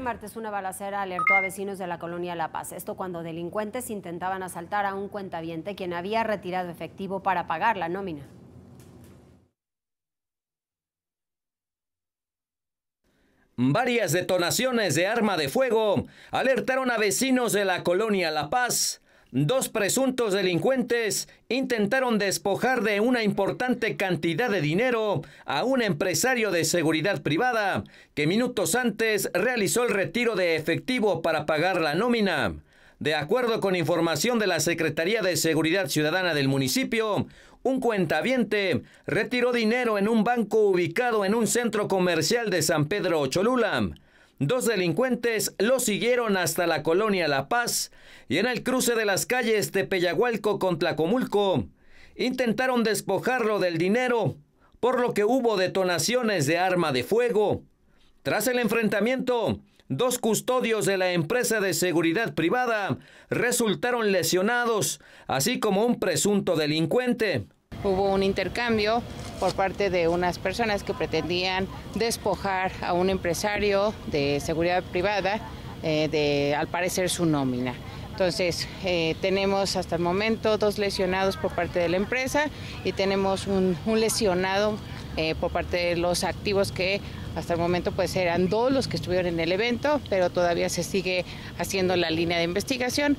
Este martes una balacera alertó a vecinos de la colonia La Paz. Esto cuando delincuentes intentaban asaltar a un cuentaviente quien había retirado efectivo para pagar la nómina. Varias detonaciones de arma de fuego alertaron a vecinos de la colonia La Paz dos presuntos delincuentes intentaron despojar de una importante cantidad de dinero a un empresario de seguridad privada que minutos antes realizó el retiro de efectivo para pagar la nómina. De acuerdo con información de la Secretaría de Seguridad Ciudadana del municipio, un cuentaviente retiró dinero en un banco ubicado en un centro comercial de San Pedro Cholula. Dos delincuentes lo siguieron hasta la colonia La Paz y en el cruce de las calles de Peyagualco con Tlacomulco intentaron despojarlo del dinero, por lo que hubo detonaciones de arma de fuego. Tras el enfrentamiento, dos custodios de la empresa de seguridad privada resultaron lesionados, así como un presunto delincuente hubo un intercambio por parte de unas personas que pretendían despojar a un empresario de seguridad privada eh, de, al parecer, su nómina. Entonces, eh, tenemos hasta el momento dos lesionados por parte de la empresa y tenemos un, lesionado eh, por parte de los activos que hasta el momento pues eran dos los que estuvieron en el evento, pero todavía se sigue haciendo la línea de investigación.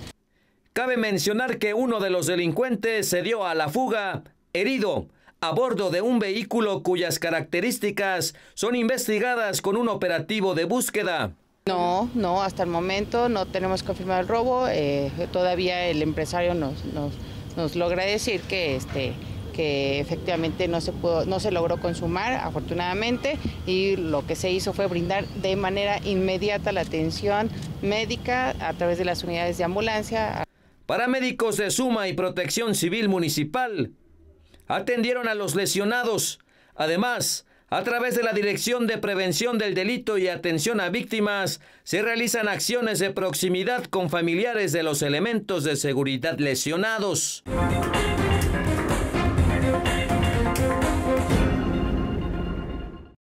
Cabe mencionar que uno de los delincuentes se dio a la fuga herido a bordo de un vehículo cuyas características son investigadas con un operativo de búsqueda. No, no, hasta el momento no tenemos confirmado el robo. Eh, todavía el empresario nos, nos, logra decir que este que efectivamente no se pudo, no se logró consumar, afortunadamente, y lo que se hizo fue brindar de manera inmediata la atención médica a través de las unidades de ambulancia. Paramédicos de Suma y Protección Civil Municipal atendieron a los lesionados. Además, a través de la Dirección de Prevención del Delito y Atención a Víctimas, se realizan acciones de proximidad con familiares de los elementos de seguridad lesionados.